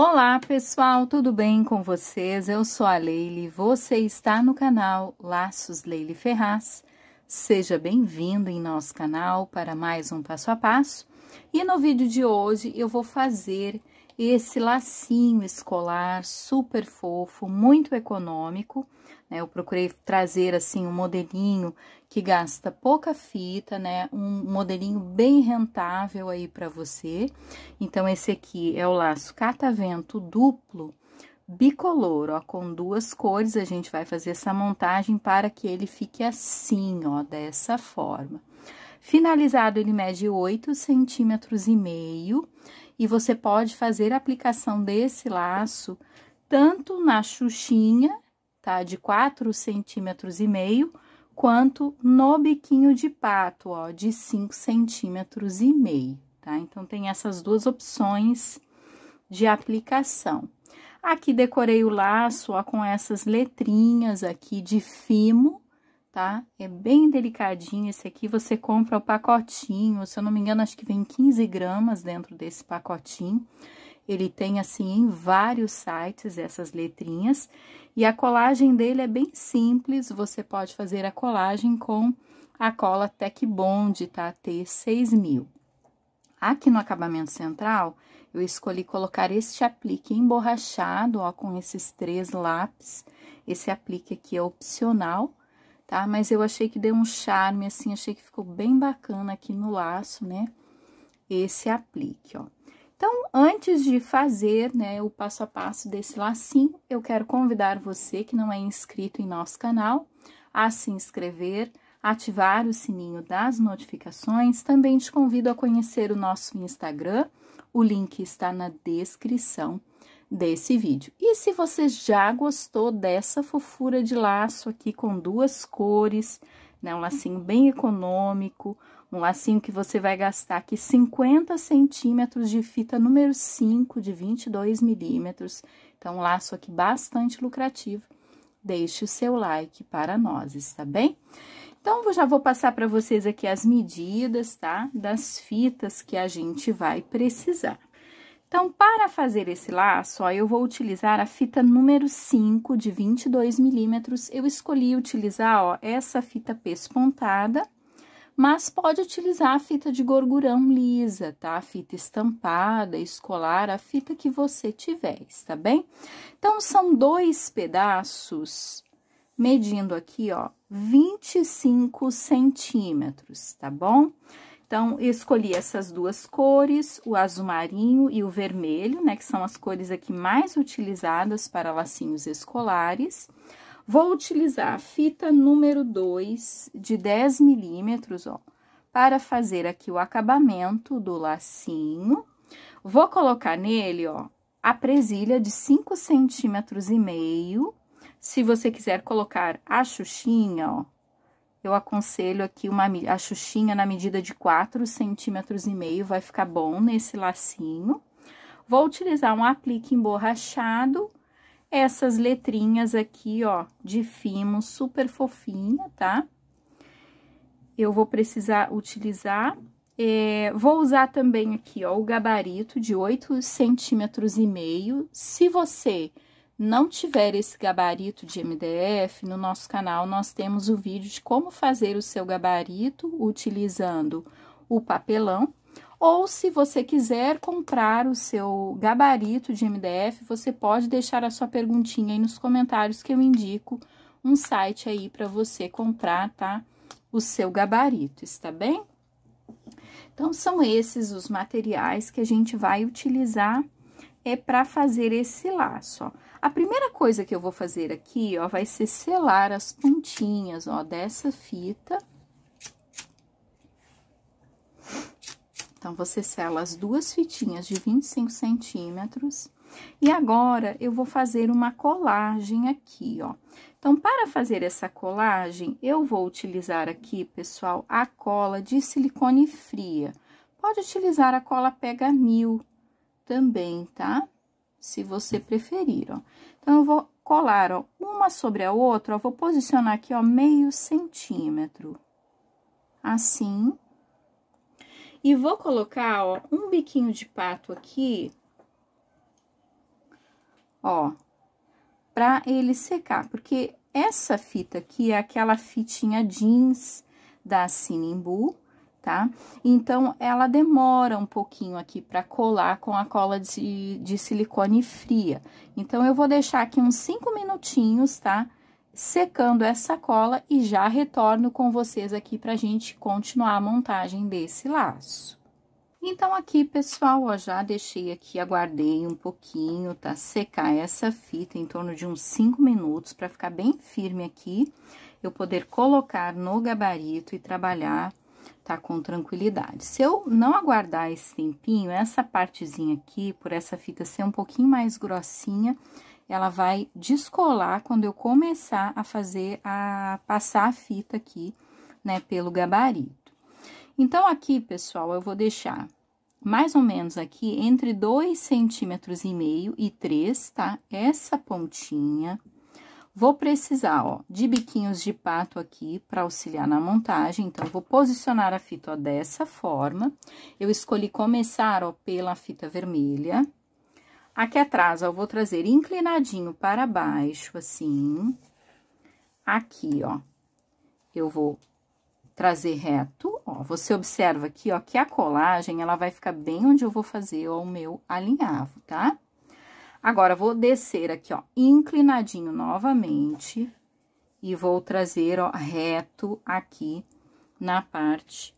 Olá pessoal, tudo bem com vocês? Eu sou a Leile, você está no canal Laços Leile Ferraz. Seja bem-vindo em nosso canal para mais um passo a passo. E no vídeo de hoje eu vou fazer esse lacinho escolar super fofo, muito econômico, né? Eu procurei trazer assim um modelinho que gasta pouca fita, né? Um modelinho bem rentável aí para você. Então esse aqui é o laço catavento duplo bicolor, ó, com duas cores, a gente vai fazer essa montagem para que ele fique assim, ó, dessa forma. Finalizado, ele mede 8 centímetros e meio, e você pode fazer a aplicação desse laço tanto na xuxinha tá? De 4 centímetros e meio, quanto no biquinho de pato, ó, de 5 centímetros e meio, tá? Então, tem essas duas opções de aplicação. Aqui decorei o laço, ó, com essas letrinhas aqui de fimo, tá? É bem delicadinho esse aqui, você compra o pacotinho, se eu não me engano, acho que vem 15 gramas dentro desse pacotinho. Ele tem assim em vários sites essas letrinhas e a colagem dele é bem simples, você pode fazer a colagem com a cola Tec Bond, tá? T6000. Aqui no acabamento central, eu escolhi colocar este aplique emborrachado, ó, com esses três lápis. Esse aplique aqui é opcional, tá? Mas eu achei que deu um charme, assim, achei que ficou bem bacana aqui no laço, né? Esse aplique, ó. Então, antes de fazer né, o passo a passo desse lacinho, eu quero convidar você que não é inscrito em nosso canal a se inscrever, ativar o sininho das notificações. Também te convido a conhecer o nosso Instagram, o link está na descrição desse vídeo. E se você já gostou dessa fofura de laço aqui com duas cores, né, um lacinho bem econômico, um lacinho que você vai gastar aqui 50 centímetros de fita número 5 de 22 milímetros. Então, um laço aqui bastante lucrativo. Deixe o seu like para nós, está bem? Então, eu já vou passar para vocês aqui as medidas, tá? Das fitas que a gente vai precisar. Então, para fazer esse laço, ó, eu vou utilizar a fita número 5 de 22 milímetros. Eu escolhi utilizar, ó, essa fita pespontada, mas pode utilizar a fita de gorgurão lisa, tá? A fita estampada, escolar, a fita que você tiver, está bem? Então, são dois pedaços, medindo aqui, ó, 25 centímetros, tá bom? Então, escolhi essas duas cores, o azul marinho e o vermelho, né? Que são as cores aqui mais utilizadas para lacinhos escolares. Vou utilizar a fita número 2 de 10 milímetros, ó, para fazer aqui o acabamento do lacinho. Vou colocar nele, ó, a presilha de 5 centímetros e meio. Se você quiser colocar a xuxinha, ó, eu aconselho aqui uma, a xuxinha na medida de 4 centímetros e meio, vai ficar bom nesse lacinho. Vou utilizar um aplique emborrachado essas letrinhas aqui, ó, de fimo, super fofinha, tá? Eu vou precisar utilizar. É, vou usar também aqui, ó, o gabarito de 8 centímetros e meio. Se você não tiver esse gabarito de MDF, no nosso canal nós temos o vídeo de como fazer o seu gabarito utilizando o papelão, ou se você quiser comprar o seu gabarito de MDF, você pode deixar a sua perguntinha aí nos comentários que eu indico um site aí para você comprar, tá? O seu gabarito, está bem? Então, são esses os materiais que a gente vai utilizar é para fazer esse laço, ó. A primeira coisa que eu vou fazer aqui, ó, vai ser selar as pontinhas, ó, dessa fita, Então, você sela as duas fitinhas de 25 centímetros. E agora, eu vou fazer uma colagem aqui, ó. Então, para fazer essa colagem, eu vou utilizar aqui, pessoal, a cola de silicone fria. Pode utilizar a cola Pega Mil também, tá? Se você preferir, ó. Então, eu vou colar, ó, uma sobre a outra, ó, vou posicionar aqui, ó, meio centímetro. Assim. E vou colocar, ó, um biquinho de pato aqui, ó, pra ele secar, porque essa fita aqui é aquela fitinha jeans da Sinimbu, tá? Então, ela demora um pouquinho aqui para colar com a cola de, de silicone fria. Então, eu vou deixar aqui uns 5 minutinhos, tá? secando essa cola e já retorno com vocês aqui pra gente continuar a montagem desse laço. Então, aqui, pessoal, ó, já deixei aqui, aguardei um pouquinho, tá? Secar essa fita em torno de uns 5 minutos para ficar bem firme aqui, eu poder colocar no gabarito e trabalhar, tá? Com tranquilidade. Se eu não aguardar esse tempinho, essa partezinha aqui, por essa fita ser um pouquinho mais grossinha, ela vai descolar quando eu começar a fazer, a passar a fita aqui, né, pelo gabarito. Então, aqui, pessoal, eu vou deixar mais ou menos aqui entre 2,5 centímetros e meio e 3, tá? Essa pontinha. Vou precisar, ó, de biquinhos de pato aqui para auxiliar na montagem. Então, vou posicionar a fita, ó, dessa forma. Eu escolhi começar, ó, pela fita vermelha. Aqui atrás, ó, eu vou trazer inclinadinho para baixo, assim. Aqui, ó, eu vou trazer reto, ó. Você observa aqui, ó, que a colagem, ela vai ficar bem onde eu vou fazer ó, o meu alinhavo, tá? Agora, vou descer aqui, ó, inclinadinho novamente e vou trazer, ó, reto aqui na parte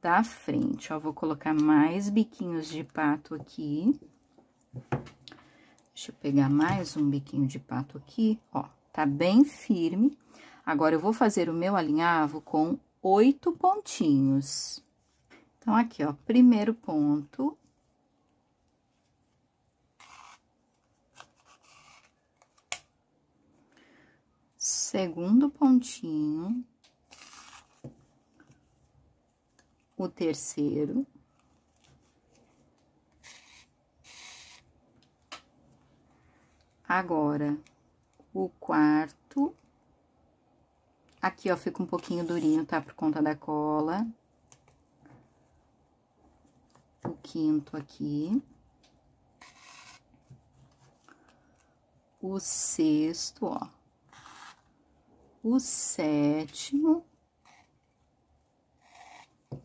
da frente, ó. Vou colocar mais biquinhos de pato aqui. Deixa eu pegar mais um biquinho de pato aqui, ó, tá bem firme. Agora, eu vou fazer o meu alinhavo com oito pontinhos. Então, aqui, ó, primeiro ponto. Segundo pontinho. O terceiro. Agora, o quarto. Aqui, ó, fica um pouquinho durinho, tá? Por conta da cola. O quinto aqui. O sexto, ó. O sétimo.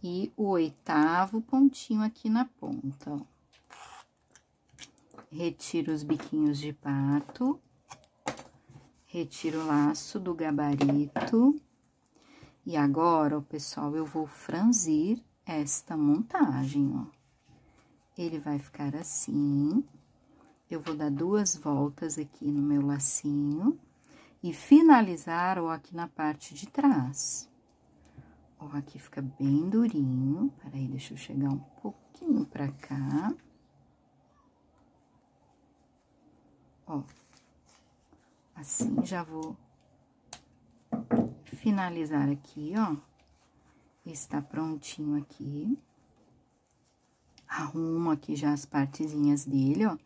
E o oitavo pontinho aqui na ponta, ó retiro os biquinhos de pato, retiro o laço do gabarito. E agora, pessoal, eu vou franzir esta montagem, ó. Ele vai ficar assim. Eu vou dar duas voltas aqui no meu lacinho e finalizar, ó, aqui na parte de trás. Ó, aqui fica bem durinho. Peraí, deixa eu chegar um pouquinho pra cá. Ó, assim já vou finalizar aqui, ó. Está prontinho aqui. Arrumo aqui já as partezinhas dele, ó.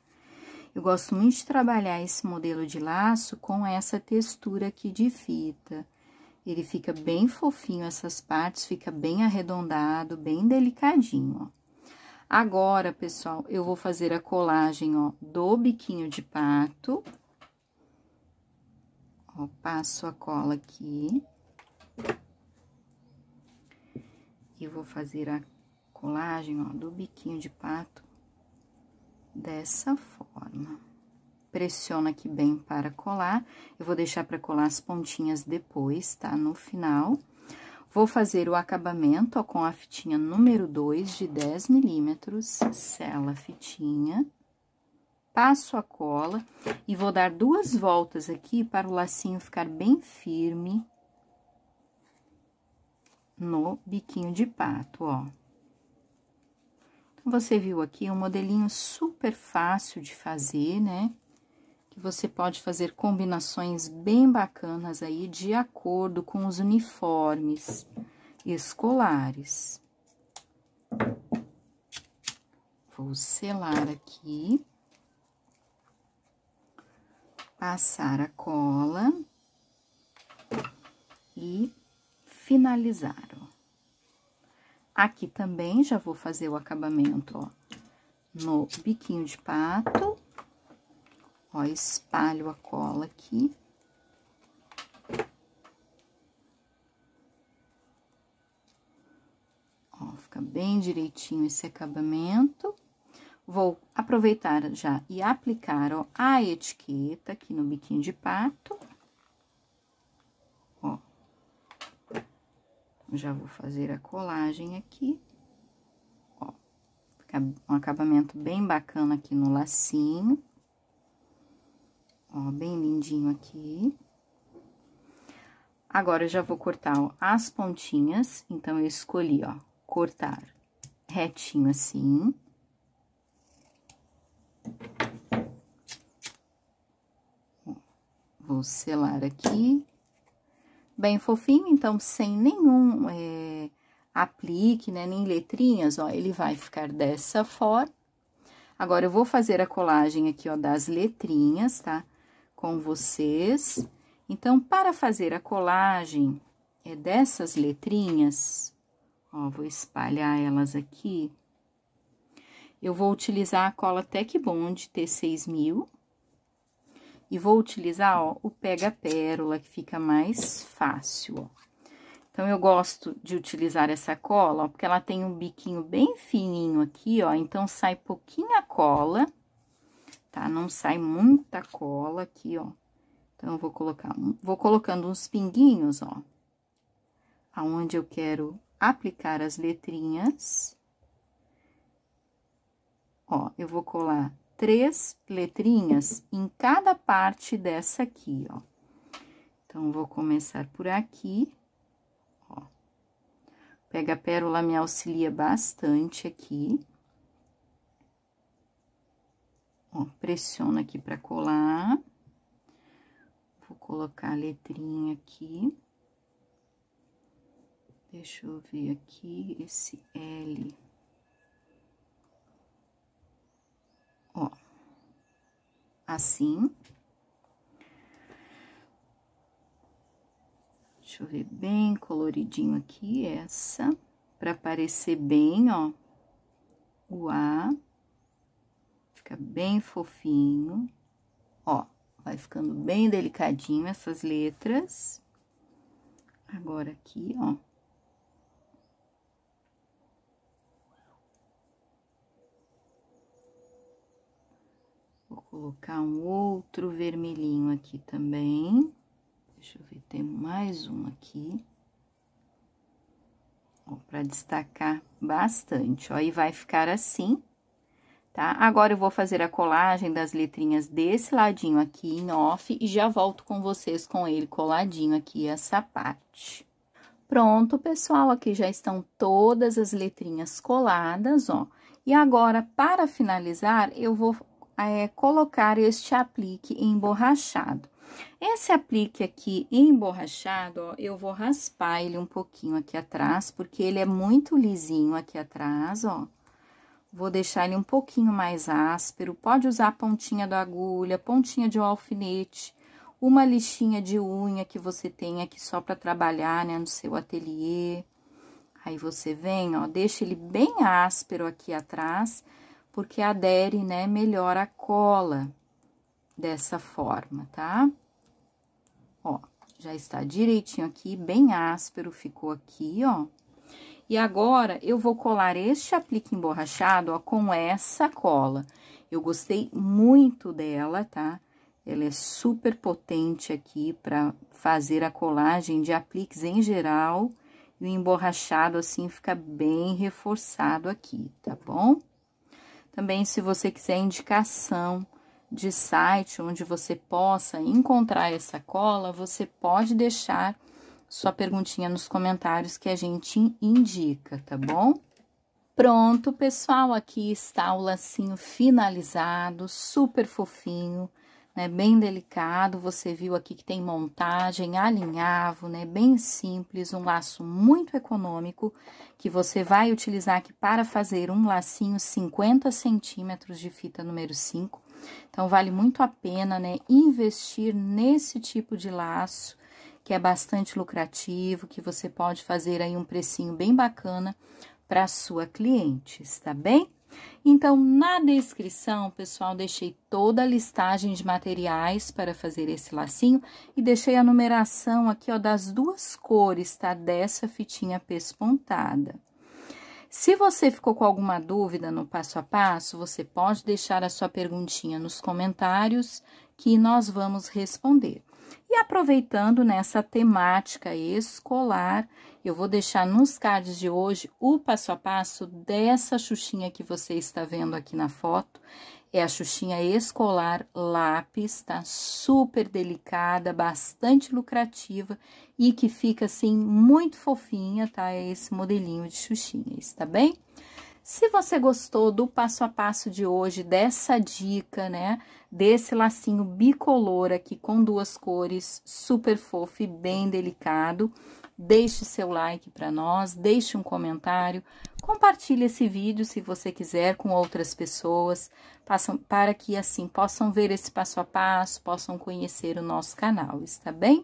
Eu gosto muito de trabalhar esse modelo de laço com essa textura aqui de fita. Ele fica bem fofinho essas partes, fica bem arredondado, bem delicadinho, ó. Agora, pessoal, eu vou fazer a colagem, ó, do biquinho de pato. Ó, passo a cola aqui. E vou fazer a colagem, ó, do biquinho de pato dessa forma. Pressiona aqui bem para colar. Eu vou deixar para colar as pontinhas depois, tá? No final. Vou fazer o acabamento ó, com a fitinha número 2 de 10 milímetros, sela a fitinha, passo a cola e vou dar duas voltas aqui para o lacinho ficar bem firme no biquinho de pato, ó. Então, você viu aqui um modelinho super fácil de fazer, né? que você pode fazer combinações bem bacanas aí de acordo com os uniformes escolares. Vou selar aqui. Passar a cola. E finalizar, ó. Aqui também já vou fazer o acabamento, ó, no biquinho de pato. Ó, espalho a cola aqui. Ó, fica bem direitinho esse acabamento. Vou aproveitar já e aplicar, ó, a etiqueta aqui no biquinho de pato. Ó. Já vou fazer a colagem aqui. Ó, fica um acabamento bem bacana aqui no lacinho. Ó, bem lindinho aqui. Agora, eu já vou cortar ó, as pontinhas, então, eu escolhi, ó, cortar retinho assim. Vou selar aqui. Bem fofinho, então, sem nenhum é, aplique, né, nem letrinhas, ó, ele vai ficar dessa forma. Agora, eu vou fazer a colagem aqui, ó, das letrinhas, tá? com vocês. Então, para fazer a colagem é dessas letrinhas, ó, vou espalhar elas aqui. Eu vou utilizar a cola Tec Bond T6000 e vou utilizar, ó, o Pega Pérola, que fica mais fácil, ó. Então, eu gosto de utilizar essa cola, ó, porque ela tem um biquinho bem fininho aqui, ó, então sai pouquinha cola tá? Não sai muita cola aqui, ó. Então, eu vou colocar, vou colocando uns pinguinhos, ó, aonde eu quero aplicar as letrinhas. Ó, eu vou colar três letrinhas em cada parte dessa aqui, ó. Então, vou começar por aqui, ó. Pega a pérola, me auxilia bastante aqui. Ó, pressiono aqui pra colar. Vou colocar a letrinha aqui. Deixa eu ver aqui esse L. Ó, assim. Deixa eu ver bem coloridinho aqui essa, para aparecer bem, ó, o A. Fica bem fofinho. Ó, vai ficando bem delicadinho essas letras. Agora aqui, ó. Vou colocar um outro vermelhinho aqui também. Deixa eu ver, tem mais um aqui. Ó, pra destacar bastante, ó. E vai ficar assim tá? Agora eu vou fazer a colagem das letrinhas desse ladinho aqui em off e já volto com vocês com ele coladinho aqui essa parte. Pronto, pessoal, aqui já estão todas as letrinhas coladas, ó. E agora, para finalizar, eu vou é, colocar este aplique emborrachado. Esse aplique aqui emborrachado, ó, eu vou raspar ele um pouquinho aqui atrás, porque ele é muito lisinho aqui atrás, ó. Vou deixar ele um pouquinho mais áspero. Pode usar a pontinha da agulha, pontinha de um alfinete, uma lixinha de unha que você tem aqui só para trabalhar, né, no seu ateliê. Aí você vem, ó, deixa ele bem áspero aqui atrás, porque adere, né, melhor a cola dessa forma, tá? Ó, já está direitinho aqui, bem áspero ficou aqui, ó. E agora, eu vou colar este aplique emborrachado, ó, com essa cola. Eu gostei muito dela, tá? Ela é super potente aqui para fazer a colagem de apliques em geral. E o emborrachado, assim, fica bem reforçado aqui, tá bom? Também, se você quiser indicação de site onde você possa encontrar essa cola, você pode deixar sua perguntinha nos comentários que a gente indica, tá bom? Pronto, pessoal, aqui está o lacinho finalizado, super fofinho, né, bem delicado. Você viu aqui que tem montagem, alinhavo, né, bem simples, um laço muito econômico que você vai utilizar aqui para fazer um lacinho 50 centímetros de fita número 5. Então, vale muito a pena, né, investir nesse tipo de laço que é bastante lucrativo, que você pode fazer aí um precinho bem bacana para sua cliente, está bem? Então, na descrição, pessoal, deixei toda a listagem de materiais para fazer esse lacinho e deixei a numeração aqui, ó, das duas cores, tá? Dessa fitinha pespontada. Se você ficou com alguma dúvida no passo a passo, você pode deixar a sua perguntinha nos comentários que nós vamos responder. E aproveitando nessa temática escolar, eu vou deixar nos cards de hoje o passo a passo dessa xuxinha que você está vendo aqui na foto. É a xuxinha escolar lápis, tá? Super delicada, bastante lucrativa e que fica assim muito fofinha, tá? É esse modelinho de xuxinha, está bem? Se você gostou do passo a passo de hoje, dessa dica, né, desse lacinho bicolor aqui com duas cores, super fofo e bem delicado, deixe seu like para nós, deixe um comentário, compartilhe esse vídeo se você quiser com outras pessoas, para que assim possam ver esse passo a passo, possam conhecer o nosso canal, está bem?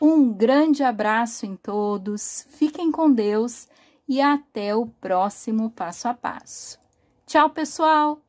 Um grande abraço em todos, fiquem com Deus e até o próximo passo a passo. Tchau, pessoal!